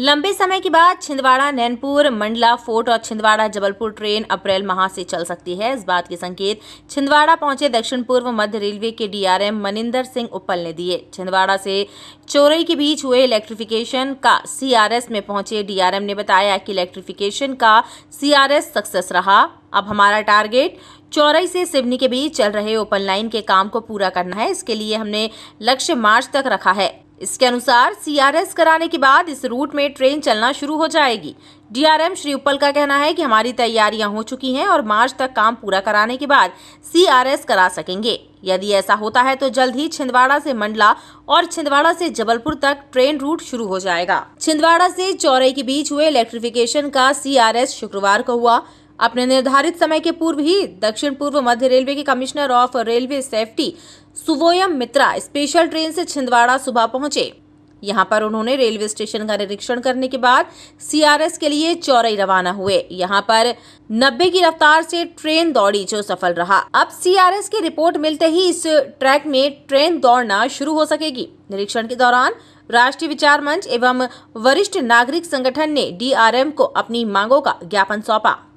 लंबे समय के बाद छिंदवाड़ा नैनपुर मंडला फोर्ट और छिंदवाड़ा जबलपुर ट्रेन अप्रैल माह से चल सकती है इस बात के संकेत छिंदवाड़ा पहुंचे दक्षिण पूर्व मध्य रेलवे के डीआरएम मनिंदर सिंह उपल ने दिए छिंदवाड़ा से चोरई के बीच हुए इलेक्ट्रिफिकेशन का सीआरएस में पहुंचे डीआरएम ने बताया कि इलेक्ट्रिफिकेशन का सीआरएस सक्सेस रहा अब हमारा टारगेट चौराई से सिवनी के बीच चल रहे ओपन लाइन के काम को पूरा करना है इसके लिए हमने लक्ष्य मार्च तक रखा है इसके अनुसार सीआरएस कराने के बाद इस रूट में ट्रेन चलना शुरू हो जाएगी डीआरएम श्री उपल का कहना है कि हमारी तैयारियां हो चुकी हैं और मार्च तक काम पूरा कराने के बाद सीआरएस करा सकेंगे यदि ऐसा होता है तो जल्द ही छिंदवाड़ा से मंडला और छिंदवाड़ा से जबलपुर तक ट्रेन रूट शुरू हो जाएगा छिंदवाड़ा से चौरे के बीच हुए इलेक्ट्रिफिकेशन का सी शुक्रवार को हुआ अपने निर्धारित समय के पूर्व ही दक्षिण पूर्व मध्य रेलवे के commissioner of railway safety Suvomoy Mitra special train से छिंदवाड़ा सुबह पहुंचे यहाँ पर उन्होंने रेलवे स्टेशन का निरीक्षण करने के बाद सीआरएस के लिए चौराई रवाना हुए यहाँ पर 90 की रफ्तार से ट्रेन दौड़ी जो सफल रहा अब सीआरएस की रिपोर्ट मिलते ही इस ट्रैक में ट्रेन दौड़ना शुरू हो सकेगी निरीक्षण के दौरान राष्ट्रीय विचार मंच एवं वरिष्ठ नागरिक संगठन ने डीआरएम को अपनी मांगों का ज्ञापन सौंपा